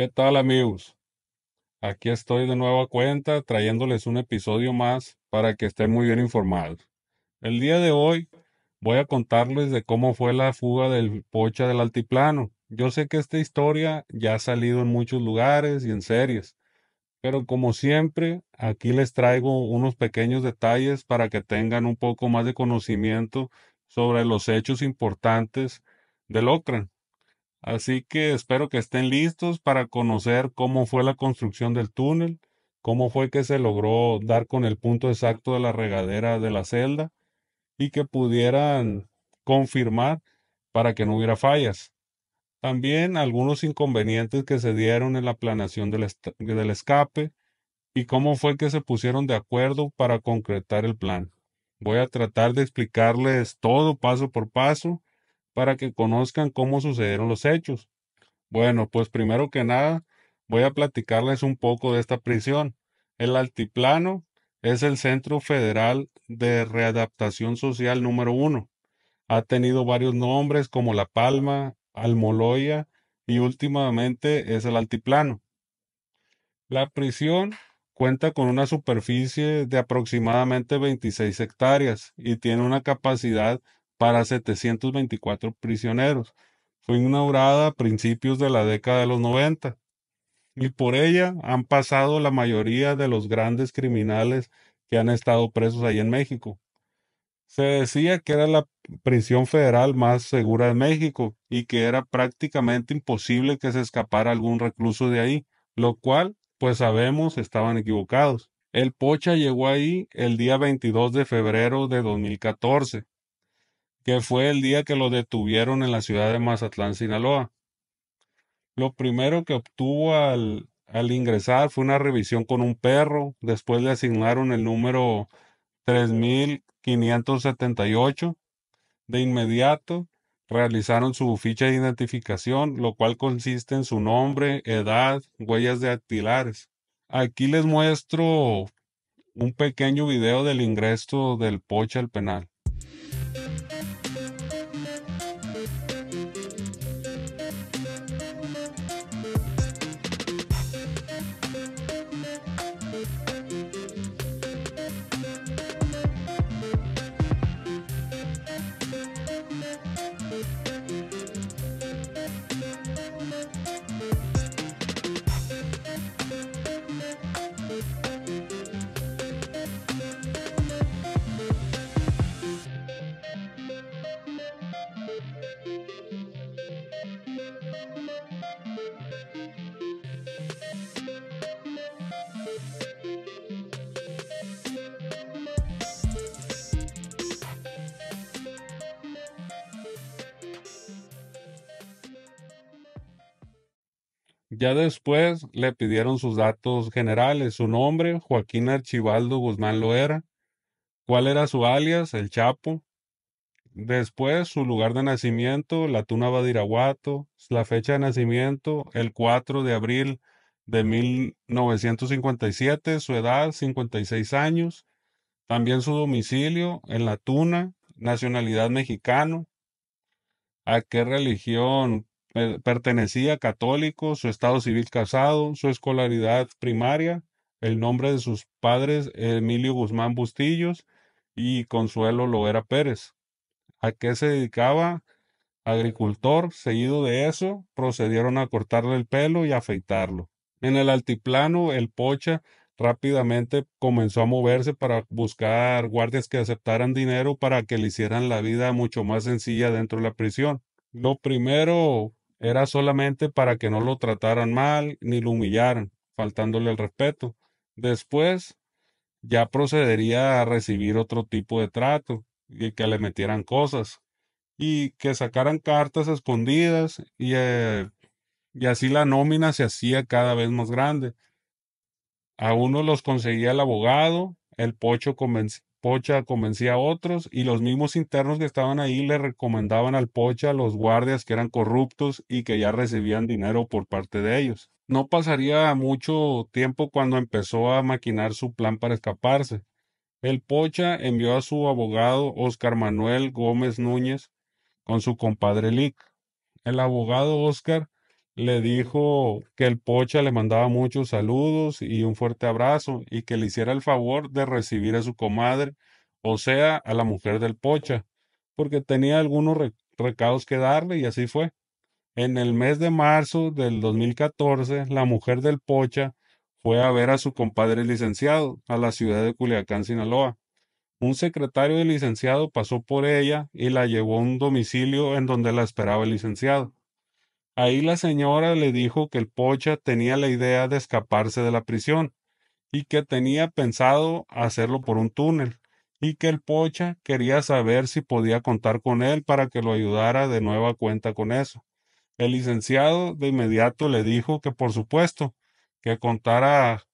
¿Qué tal amigos? Aquí estoy de nueva cuenta trayéndoles un episodio más para que estén muy bien informados. El día de hoy voy a contarles de cómo fue la fuga del Pocha del Altiplano. Yo sé que esta historia ya ha salido en muchos lugares y en series, pero como siempre, aquí les traigo unos pequeños detalles para que tengan un poco más de conocimiento sobre los hechos importantes del Ocran. Así que espero que estén listos para conocer cómo fue la construcción del túnel, cómo fue que se logró dar con el punto exacto de la regadera de la celda y que pudieran confirmar para que no hubiera fallas. También algunos inconvenientes que se dieron en la planación del escape y cómo fue que se pusieron de acuerdo para concretar el plan. Voy a tratar de explicarles todo paso por paso para que conozcan cómo sucedieron los hechos. Bueno, pues primero que nada, voy a platicarles un poco de esta prisión. El Altiplano es el Centro Federal de Readaptación Social número uno. Ha tenido varios nombres como La Palma, Almoloya y últimamente es el Altiplano. La prisión cuenta con una superficie de aproximadamente 26 hectáreas y tiene una capacidad para 724 prisioneros. Fue inaugurada a principios de la década de los 90 y por ella han pasado la mayoría de los grandes criminales que han estado presos ahí en México. Se decía que era la prisión federal más segura de México y que era prácticamente imposible que se escapara algún recluso de ahí, lo cual, pues sabemos, estaban equivocados. El Pocha llegó ahí el día 22 de febrero de 2014 que fue el día que lo detuvieron en la ciudad de Mazatlán, Sinaloa. Lo primero que obtuvo al, ingresar fue una revisión con un perro, después le asignaron el número 3578. De inmediato realizaron su ficha de identificación, lo cual consiste en su nombre, edad, huellas de dactilares. Aquí les muestro un pequeño video del ingreso del poche al penal. Ya después le pidieron sus datos generales, su nombre, Joaquín Archibaldo Guzmán Loera, cuál era su alias, el Chapo, después su lugar de nacimiento, la Tuna Badiraguato, la fecha de nacimiento, el 4 de abril de 1957, su edad, 56 años, también su domicilio en la Tuna, nacionalidad mexicano, a qué religión eh, pertenecía católico, su estado civil casado, su escolaridad primaria, el nombre de sus padres Emilio Guzmán Bustillos y Consuelo Loera Pérez. ¿A qué se dedicaba? Agricultor, seguido de eso, procedieron a cortarle el pelo y afeitarlo. En el altiplano, el pocha rápidamente comenzó a moverse para buscar guardias que aceptaran dinero para que le hicieran la vida mucho más sencilla dentro de la prisión. Lo primero era solamente para que no lo trataran mal ni lo humillaran, faltándole el respeto. Después ya procedería a recibir otro tipo de trato y que le metieran cosas y que sacaran cartas escondidas y, eh, así la nómina se hacía cada vez más grande. A uno los conseguía el abogado, el pocho convencía. Pocha convencía a otros y los mismos internos que estaban ahí le recomendaban al Pocha a los guardias que eran corruptos y que ya recibían dinero por parte de ellos. No pasaría mucho tiempo cuando empezó a maquinar su plan para escaparse. El Pocha envió a su abogado Oscar Manuel Gómez Núñez con su compadre Lick. El abogado Oscar le dijo que el Pocha le mandaba muchos saludos y un fuerte abrazo y que le hiciera el favor de recibir a su comadre, o sea, a la mujer del Pocha, porque tenía algunos recados que darle y así fue. En el mes de marzo del 2014, la mujer del Pocha fue a ver a su compadre licenciado a la ciudad de Culiacán, Sinaloa. Un secretario del licenciado pasó por ella y la llevó a un domicilio en donde la esperaba el licenciado. Ahí la señora le dijo que el pocha tenía la idea de escaparse de la prisión y que tenía pensado hacerlo por un túnel y que el pocha quería saber si podía contar con él para que lo ayudara de nueva cuenta con eso. El licenciado de inmediato le dijo que por supuesto, que contara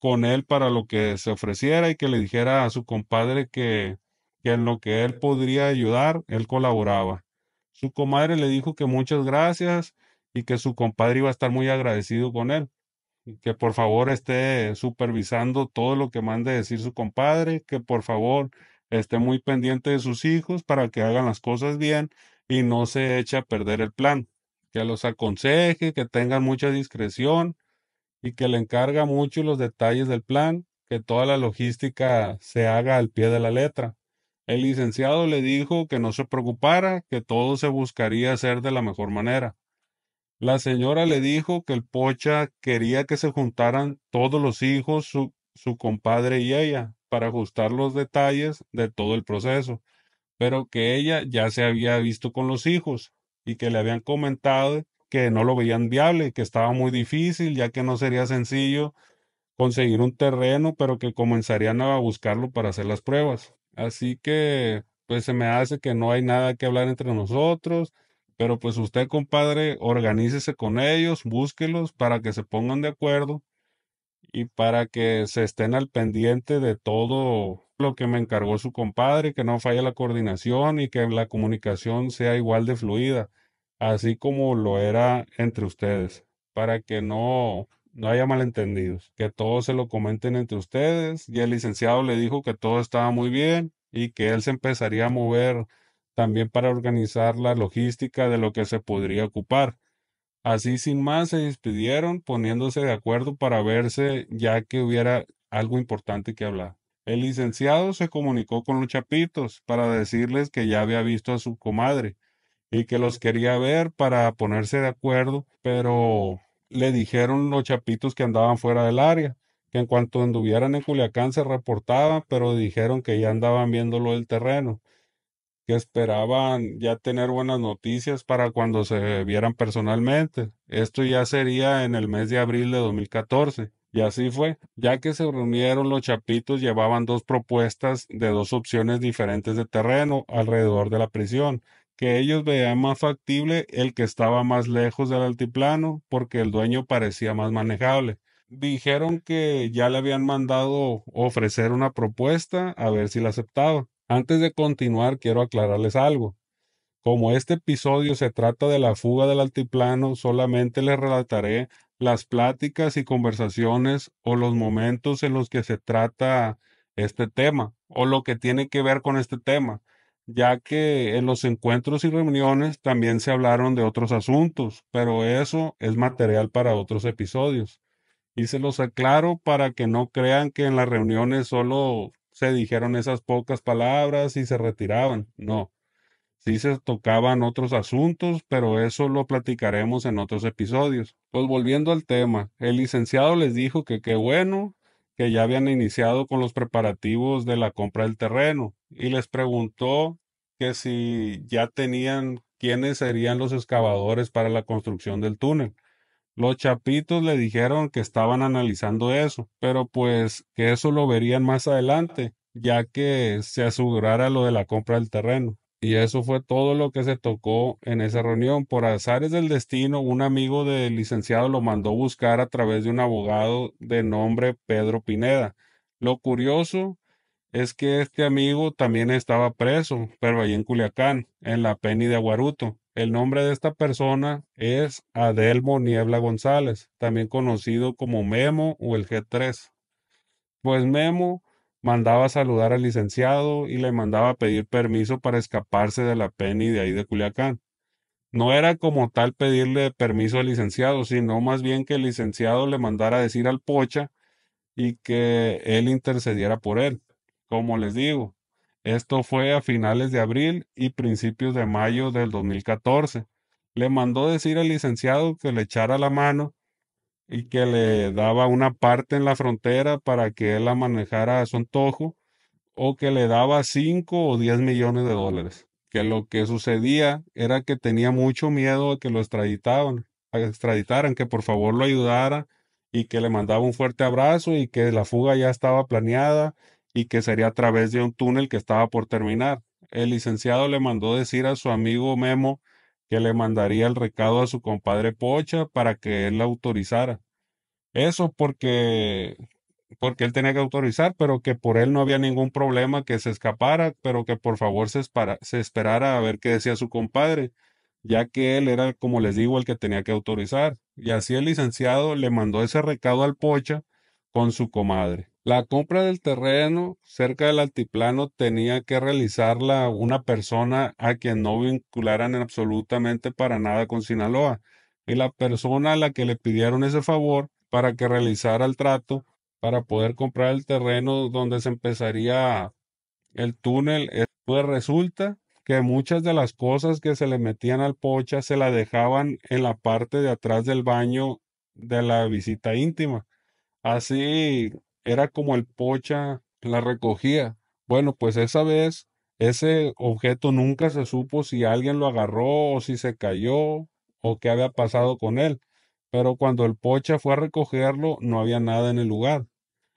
con él para lo que se ofreciera y que le dijera a su compadre que, que en lo que él podría ayudar, él colaboraba. Su comadre le dijo que muchas gracias y que su compadre iba a estar muy agradecido con él. que por favor esté supervisando todo lo que mande decir su compadre, que por favor esté muy pendiente de sus hijos para que hagan las cosas bien y no se eche a perder el plan, que los aconseje, que tengan mucha discreción y que le encarga mucho los detalles del plan, que toda la logística se haga al pie de la letra. El licenciado le dijo que no se preocupara, que todo se buscaría hacer de la mejor manera. La señora le dijo que el pocha quería que se juntaran todos los hijos, su, compadre y ella, para ajustar los detalles de todo el proceso, pero que ella ya se había visto con los hijos y que le habían comentado que no lo veían viable, que estaba muy difícil, ya que no sería sencillo conseguir un terreno, pero que comenzarían a buscarlo para hacer las pruebas. Así que, pues se me hace que no hay nada que hablar entre nosotros, pero pues usted, compadre, organícese con ellos, búsquelos para que se pongan de acuerdo y para que se estén al pendiente de todo lo que me encargó su compadre, que no falle la coordinación y que la comunicación sea igual de fluida, así como lo era entre ustedes, para que no no haya malentendidos, que todos se lo comenten entre ustedes. Y el licenciado le dijo que todo estaba muy bien y que él se empezaría a mover también para organizar la logística de lo que se podría ocupar. Así sin más se despidieron poniéndose de acuerdo para verse ya que hubiera algo importante que hablar. El licenciado se comunicó con los chapitos para decirles que ya había visto a su comadre y que los quería ver para ponerse de acuerdo, pero le dijeron los chapitos que andaban fuera del área, que en cuanto anduvieran en Culiacán se reportaban, pero dijeron que ya andaban viéndolo del terreno, que esperaban ya tener buenas noticias para cuando se vieran personalmente. Esto ya sería en el mes de abril de 2014. Y así fue, ya que se reunieron los chapitos llevaban dos propuestas de dos opciones diferentes de terreno alrededor de la prisión, que ellos veían más factible el que estaba más lejos del altiplano porque el dueño parecía más manejable. Dijeron que ya le habían mandado ofrecer una propuesta a ver si la aceptaba. Antes de continuar, quiero aclararles algo. Como este episodio se trata de la fuga del altiplano, solamente les relataré las pláticas y conversaciones o los momentos en los que se trata este tema o lo que tiene que ver con este tema ya que en los encuentros y reuniones también se hablaron de otros asuntos, pero eso es material para otros episodios. Y se los aclaro para que no crean que en las reuniones solo se dijeron esas pocas palabras y se retiraban. No, sí se tocaban otros asuntos, pero eso lo platicaremos en otros episodios. Pues volviendo al tema, el licenciado les dijo que qué bueno que ya habían iniciado con los preparativos de la compra del terreno, y les preguntó que si ya tenían quiénes serían los excavadores para la construcción del túnel. Los chapitos le dijeron que estaban analizando eso, pero pues que eso lo verían más adelante, ya que se asegurara lo de la compra del terreno. Y eso fue todo lo que se tocó en esa reunión. Por azares del destino, un amigo del licenciado lo mandó buscar a través de un abogado de nombre Pedro Pineda. Lo curioso es que este amigo también estaba preso, pero ahí en Culiacán, en la PENI de Aguaruto. El nombre de esta persona es Adelmo Niebla González, también conocido como Memo o el G3. Pues Memo mandaba saludar al licenciado y le mandaba pedir permiso para escaparse de la PENI de ahí de Culiacán. No era como tal pedirle permiso al licenciado, sino más bien que el licenciado le mandara decir al pocha y que él intercediera por él. Como les digo, esto fue a finales de abril y principios de mayo del 2014. Le mandó decir al licenciado que le echara la mano y que le daba una parte en la frontera para que él la manejara a su antojo o que le daba 5 o 10 millones de dólares. Que lo que sucedía era que tenía mucho miedo a que lo extraditaban, extraditaran, que por favor lo ayudara y que le mandaba un fuerte abrazo y que la fuga ya estaba planeada y que sería a través de un túnel que estaba por terminar. El licenciado le mandó decir a su amigo Memo que le mandaría el recado a su compadre Pocha para que él la autorizara. Eso porque porque él tenía que autorizar, pero que por él no había ningún problema que se escapara, pero que por favor se, se esperara a ver qué decía su compadre, ya que él era, como les digo, el que tenía que autorizar. Y así el licenciado le mandó ese recado al Pocha con su comadre. La compra del terreno cerca del altiplano tenía que realizarla una persona a quien no vincularan absolutamente para nada con Sinaloa, y la persona a la que le pidieron ese favor para que realizara el trato para poder comprar el terreno donde se empezaría el túnel, eh, pues resulta que muchas de las cosas que se le metían al pocha se la dejaban en la parte de atrás del baño de la visita íntima. Así era como el pocha la recogía. Bueno, pues esa vez ese objeto nunca se supo si alguien lo agarró o si se cayó o qué había pasado con él. Pero cuando el pocha fue a recogerlo, no había nada en el lugar.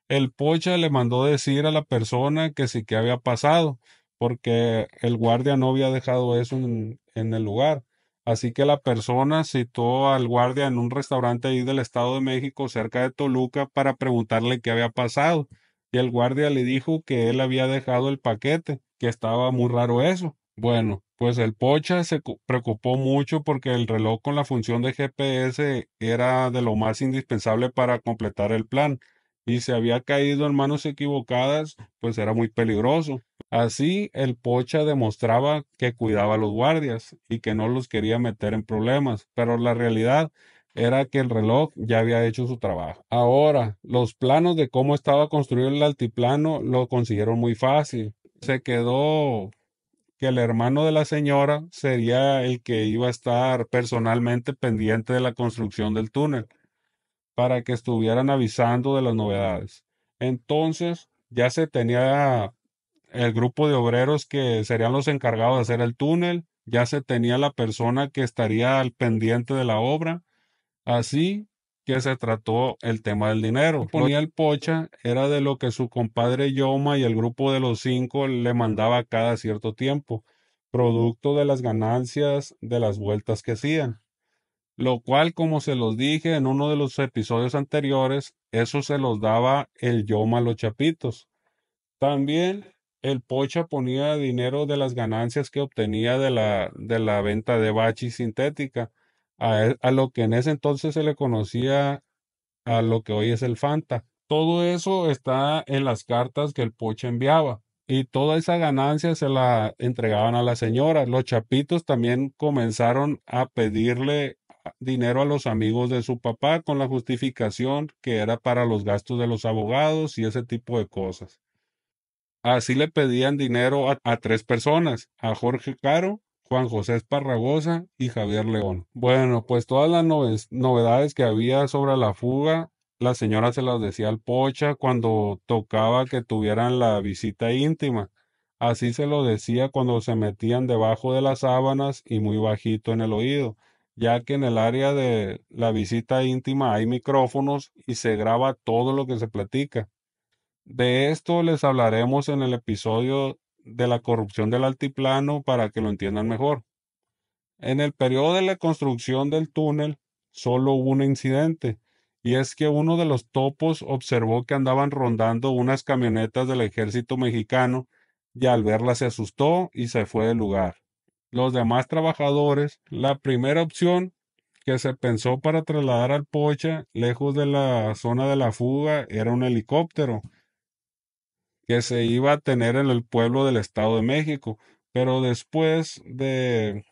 El pocha le mandó decir a la persona que sí que había pasado, porque el guardia no había dejado eso en, en el lugar. Así que la persona citó al guardia en un restaurante ahí del Estado de México, cerca de Toluca, para preguntarle qué había pasado. Y el guardia le dijo que él había dejado el paquete, que estaba muy raro eso. Bueno, pues el Pocha se preocupó mucho porque el reloj con la función de GPS era de lo más indispensable para completar el plan y se había caído en manos equivocadas, pues era muy peligroso. Así, el pocha demostraba que cuidaba a los guardias y que no los quería meter en problemas, pero la realidad era que el reloj ya había hecho su trabajo. Ahora, los planos de cómo estaba construido el altiplano lo consiguieron muy fácil. Se quedó que el hermano de la señora sería el que iba a estar personalmente pendiente de la construcción del túnel para que estuvieran avisando de las novedades. Entonces ya se tenía el grupo de obreros que serían los encargados de hacer el túnel, ya se tenía la persona que estaría al pendiente de la obra. Así que se trató el tema del dinero. Ponía el pocha, era de lo que su compadre Yoma y el grupo de los cinco le mandaba cada cierto tiempo, producto de las ganancias de las vueltas que hacían lo cual, como se los dije en uno de los episodios anteriores, eso se los daba el Yoma a los chapitos. También el Pocha ponía dinero de las ganancias que obtenía de la, de la venta de bachi sintética, a, a, lo que en ese entonces se le conocía a lo que hoy es el Fanta. Todo eso está en las cartas que el Pocha enviaba y toda esa ganancia se la entregaban a la señora. Los chapitos también comenzaron a pedirle dinero a los amigos de su papá con la justificación que era para los gastos de los abogados y ese tipo de cosas. Así le pedían dinero a, tres personas, a Jorge Caro, Juan José Esparragosa y Javier León. Bueno, pues todas las novedades que había sobre la fuga, la señora se las decía al Pocha cuando tocaba que tuvieran la visita íntima. Así se lo decía cuando se metían debajo de las sábanas y muy bajito en el oído ya que en el área de la visita íntima hay micrófonos y se graba todo lo que se platica. De esto les hablaremos en el episodio de la corrupción del altiplano para que lo entiendan mejor. En el periodo de la construcción del túnel solo hubo un incidente, y es que uno de los topos observó que andaban rondando unas camionetas del ejército mexicano y al verlas se asustó y se fue del lugar los demás trabajadores. La primera opción que se pensó para trasladar al Pocha lejos de la zona de la fuga era un helicóptero que se iba a tener en el pueblo del Estado de México, pero después de,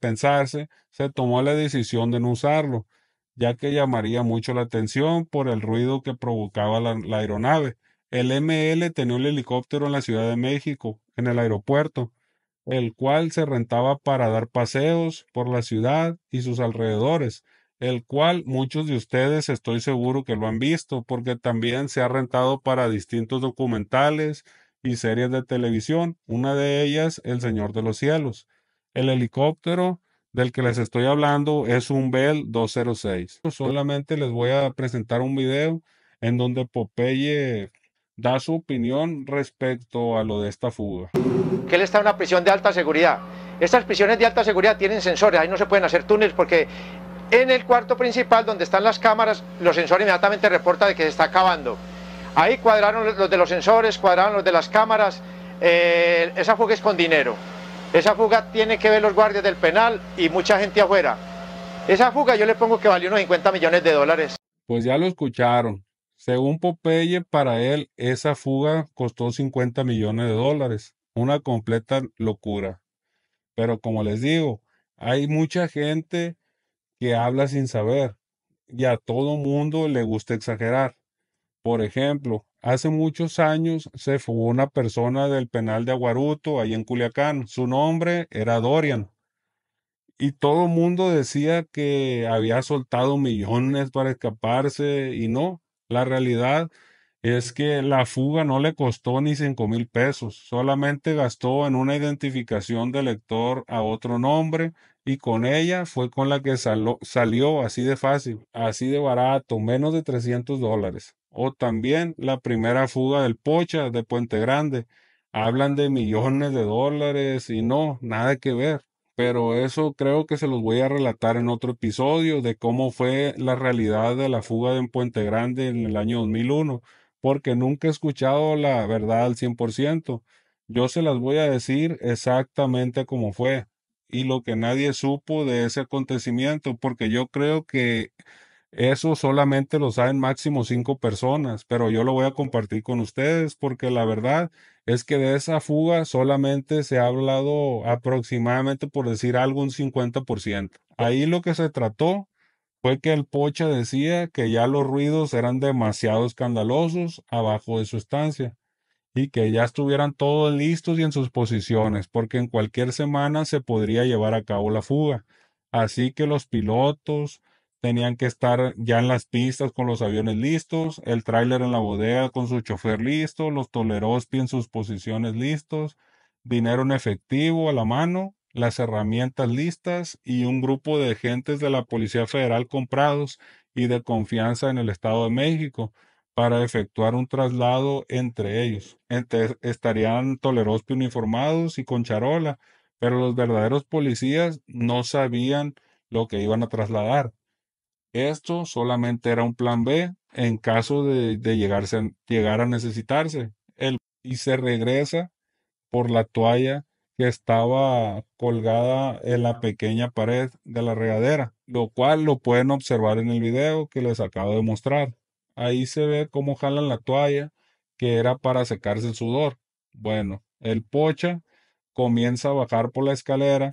pensarse se tomó la decisión de no usarlo, ya que llamaría mucho la atención por el ruido que provocaba la, la aeronave. El ML tenía un helicóptero en la Ciudad de México, en el aeropuerto, el cual se rentaba para dar paseos por la ciudad y sus alrededores, el cual muchos de ustedes estoy seguro que lo han visto, porque también se ha rentado para distintos documentales y series de televisión, una de ellas El Señor de los Cielos. El helicóptero del que les estoy hablando es un Bell 206. Solamente les voy a presentar un video en donde Popeye da su opinión respecto a lo de esta fuga. Que él está en una prisión de alta seguridad. Estas prisiones de alta seguridad tienen sensores, ahí no se pueden hacer túneles porque en el cuarto principal donde están las cámaras, los sensores inmediatamente reportan de que se está acabando. Ahí cuadraron los de los sensores, cuadraron los de las cámaras. Eh, esa fuga es con dinero. Esa fuga tiene que ver los guardias del penal y mucha gente afuera. Esa fuga yo le pongo que valió unos 50 millones de dólares. Pues ya lo escucharon. Según Popeye, para él esa fuga costó 50 millones de dólares, una completa locura. Pero como les digo, hay mucha gente que habla sin saber y a todo mundo le gusta exagerar. Por ejemplo, hace muchos años se fugó una persona del penal de Aguaruto, ahí en Culiacán. Su nombre era Dorian. Y todo mundo decía que había soltado millones para escaparse y no, la realidad es que la fuga no le costó ni cinco mil pesos, solamente gastó en una identificación de lector a otro nombre y con ella fue con la que salió así de fácil, así de barato, menos de 300 dólares. O también la primera fuga del Pocha de Puente Grande. Hablan de millones de dólares y no, nada que ver pero eso creo que se los voy a relatar en otro episodio de cómo fue la realidad de la fuga en Puente Grande en el año 2001, porque nunca he escuchado la verdad al 100%. Yo se las voy a decir exactamente cómo fue y lo que nadie supo de ese acontecimiento, porque yo creo que eso solamente lo saben máximo cinco personas, pero yo lo voy a compartir con ustedes porque la verdad es que de esa fuga solamente se ha hablado aproximadamente, por decir algo, un 50%. Ahí lo que se trató fue que el Pocha decía que ya los ruidos eran demasiado escandalosos abajo de su estancia y que ya estuvieran todos listos y en sus posiciones, porque en cualquier semana se podría llevar a cabo la fuga. Así que los pilotos, tenían que estar ya en las pistas con los aviones listos, el tráiler en la bodega con su chofer listo, los tolerospi en sus posiciones listos, dinero en efectivo a la mano, las herramientas listas y un grupo de agentes de la Policía Federal comprados y de confianza en el Estado de México para efectuar un traslado entre ellos. Entonces, estarían tolerospi uniformados y con charola, pero los verdaderos policías no sabían lo que iban a trasladar esto solamente era un plan B en caso de, llegarse, llegar a necesitarse. y se regresa por la toalla que estaba colgada en la pequeña pared de la regadera, lo cual lo pueden observar en el video que les acabo de mostrar. Ahí se ve cómo jalan la toalla que era para secarse el sudor. Bueno, el pocha comienza a bajar por la escalera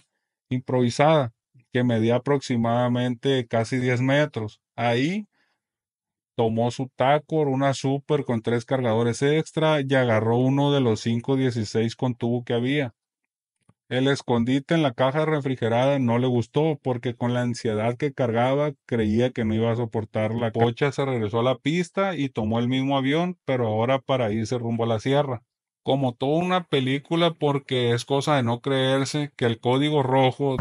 improvisada que medía aproximadamente casi 10 metros. Ahí tomó su Tacor, una Super con tres cargadores extra y agarró uno de los 516 con tubo que había. El escondite en la caja refrigerada no le gustó porque con la ansiedad que cargaba creía que no iba a soportar la cocha. Se regresó a la pista y tomó el mismo avión, pero ahora para irse rumbo a la sierra. Como toda una película porque es cosa de no creerse que el código rojo...